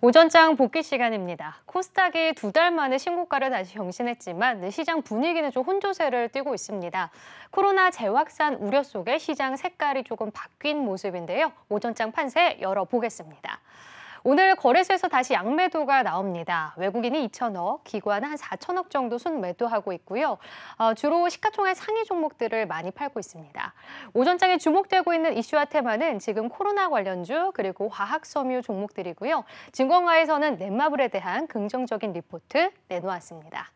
오전장 복귀 시간입니다. 코스닥이 두 달 만에 신고가를 다시 경신했지만 시장 분위기는 좀 혼조세를 띠고 있습니다. 코로나 재확산 우려 속에 시장 색깔이 조금 바뀐 모습인데요. 오전장 판세 열어보겠습니다. 오늘 거래소에서 다시 양매도가 나옵니다. 외국인이 2천억, 기관은 한 4천억 정도 순매도하고 있고요. 어, 주로 시가총액 상위 종목들을 많이 팔고 있습니다. 오전장에 주목되고 있는 이슈와 테마는 지금 코로나 관련주 그리고 화학섬유 종목들이고요. 증권가에서는 넷마블에 대한 긍정적인 리포트 내놓았습니다.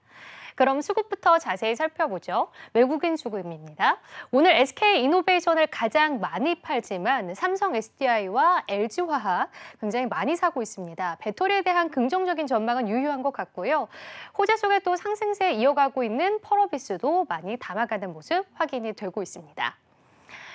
그럼 수급부터 자세히 살펴보죠. 외국인 수급입니다. 오늘 SK 이노베이션을 가장 많이 팔지만 삼성 SDI와 LG화학 굉장히 많이 사고 있습니다. 배터리에 대한 긍정적인 전망은 유효한 것 같고요. 호재 속에 또 상승세 이어가고 있는 펄어비스도 많이 담아가는 모습 확인이 되고 있습니다.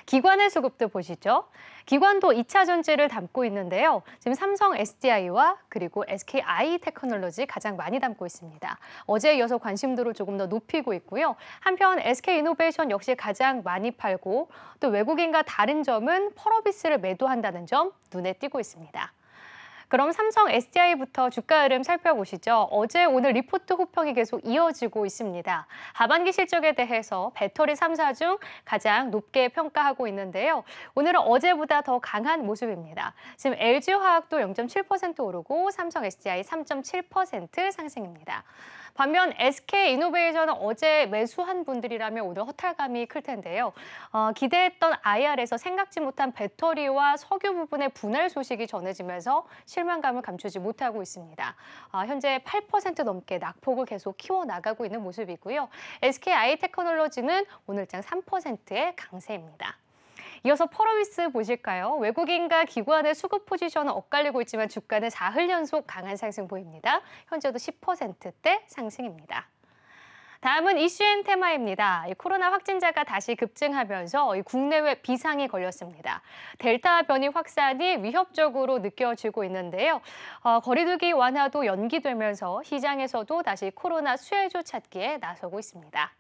기관의 수급도 보시죠. 기관도 2차 전지를 담고 있는데요. 지금 삼성 SDI와 그리고 SKI 테크놀로지 가장 많이 담고 있습니다. 어제에 이어서 관심도를 조금 더 높이고 있고요. 한편 SK이노베이션 역시 가장 많이 팔고 또 외국인과 다른 점은 펄어비스를 매도한다는 점 눈에 띄고 있습니다. 그럼 삼성 SDI부터 주가 흐름 살펴보시죠. 어제 오늘 리포트 호평이 계속 이어지고 있습니다. 하반기 실적에 대해서 배터리 3사 중 가장 높게 평가하고 있는데요. 오늘은 어제보다 더 강한 모습입니다. 지금 LG화학도 0.7% 오르고 삼성 SDI 3.7% 상승입니다. 반면 SK이노베이션은 어제 매수한 분들이라면 오늘 허탈감이 클 텐데요. 어, 기대했던 IR에서 생각지 못한 배터리와 석유 부분의 분할 소식이 전해지면서 실망감을 감추지 못하고 있습니다. 어, 현재 8% 넘게 낙폭을 계속 키워나가고 있는 모습이고요. SK아이테크놀로지는 오늘장 3%의 강세입니다. 이어서 퍼러비스 보실까요? 외국인과 기관의 수급 포지션은 엇갈리고 있지만 주가는 사흘 연속 강한 상승 보입니다. 현재도 10%대 상승입니다. 다음은 이슈앤 테마입니다. 코로나 확진자가 다시 급증하면서 국내외 비상이 걸렸습니다. 델타 변이 확산이 위협적으로 느껴지고 있는데요. 어, 거리두기 완화도 연기되면서 시장에서도 다시 코로나 수혜주 찾기에 나서고 있습니다.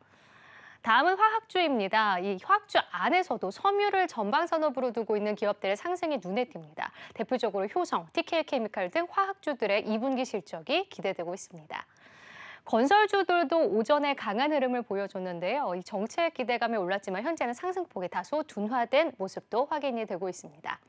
다음은 화학주입니다. 이 화학주 안에서도 섬유를 전방 산업으로 두고 있는 기업들의 상승이 눈에 띕니다. 대표적으로 효성, TK케미칼 등 화학주들의 2분기 실적이 기대되고 있습니다. 건설주들도 오전에 강한 흐름을 보여줬는데요. 이 정책 기대감에 올랐지만 현재는 상승폭이 다소 둔화된 모습도 확인이 되고 있습니다.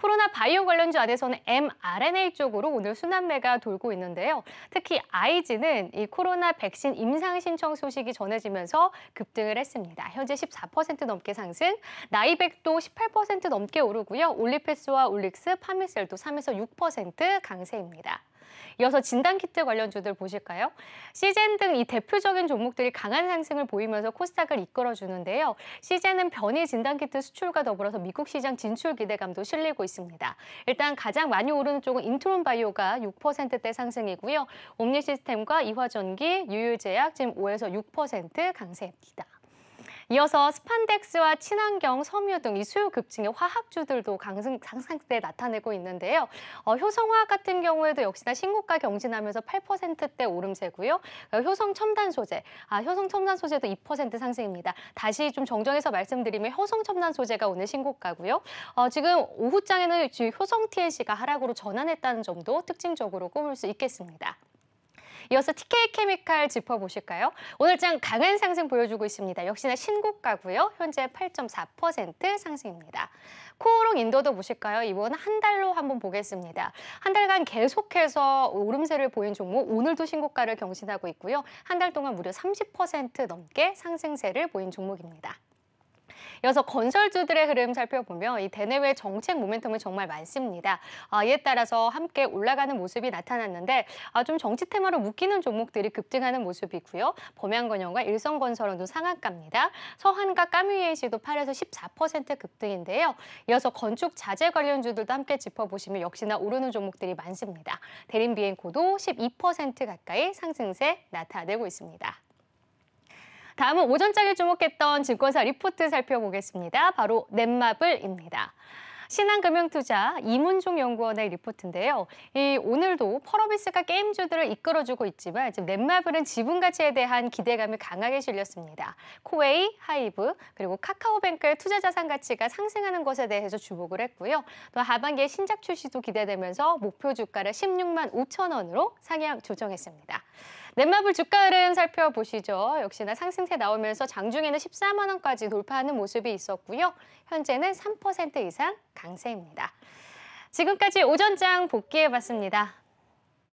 코로나 바이오 관련주 안에서는 mRNA 쪽으로 오늘 순환매가 돌고 있는데요. 특히 IG는 이 코로나 백신 임상 신청 소식이 전해지면서 급등을 했습니다. 현재 14% 넘게 상승, 나이백도 18% 넘게 오르고요. 올리페스와 올릭스, 파미셀도 3에서 6% 강세입니다. 이어서 진단키트 관련주들 보실까요? 시젠 등 이 대표적인 종목들이 강한 상승을 보이면서 코스닥을 이끌어주는데요. 시젠은 변이 진단키트 수출과 더불어서 미국 시장 진출 기대감도 실리고 있습니다. 일단 가장 많이 오르는 쪽은 인트론 바이오가 6%대 상승이고요. 옴니 시스템과 이화전기, 유유제약 지금 5에서 6% 강세입니다. 이어서 스판덱스와 친환경, 섬유 등 이 수요 급증의 화학주들도 강승, 상승세 나타내고 있는데요. 어, 효성화학 같은 경우에도 역시나 신고가 경진하면서 8%대 오름세고요. 어, 효성 첨단 소재, 아 효성 첨단 소재도 2% 상승입니다. 다시 좀 정정해서 말씀드리면 효성 첨단 소재가 오늘 신고가고요. 어, 지금 오후장에는 효성 t n c 가 하락으로 전환했다는 점도 특징적으로 꼽을 수 있겠습니다. 이어서 TK 케미칼 짚어보실까요? 오늘장 강한 상승 보여주고 있습니다. 역시나 신고가고요. 현재 8.4% 상승입니다. 코오롱 인도도 보실까요? 이번 한 달로 한번 보겠습니다. 한 달간 계속해서 오름세를 보인 종목 오늘도 신고가를 경신하고 있고요. 한 달 동안 무려 30% 넘게 상승세를 보인 종목입니다. 이어서 건설주들의 흐름 살펴보면 이 대내외 정책 모멘텀은 정말 많습니다. 아, 이에 따라서 함께 올라가는 모습이 나타났는데 아, 좀 정치 테마로 묶이는 종목들이 급등하는 모습이고요. 범양건영과 일성건설원도 상한가입니다. 서한과 까뮤이에이도 시 8에서 14% 급등인데요. 이어서 건축 자재 관련주들도 함께 짚어보시면 역시나 오르는 종목들이 많습니다. 대림비행코도 12% 가까이 상승세 나타내고 있습니다. 다음은 오전장에 주목했던 증권사 리포트 살펴보겠습니다. 바로 넷마블입니다. 신한금융투자 이문종 연구원의 리포트인데요. 이 오늘도 퍼러비스가 게임주들을 이끌어주고 있지만 지금 넷마블은 지분 가치에 대한 기대감이 강하게 실렸습니다. 코웨이, 하이브 그리고 카카오뱅크의 투자 자산 가치가 상승하는 것에 대해서 주목을 했고요. 또 하반기에 신작 출시도 기대되면서 목표 주가를 16만 5천 원으로 상향 조정했습니다. 넷마블 주가 흐름 살펴보시죠. 역시나 상승세 나오면서 장중에는 14만 원까지 돌파하는 모습이 있었고요. 현재는 3% 이상 강세입니다. 지금까지 오전장 복귀해봤습니다.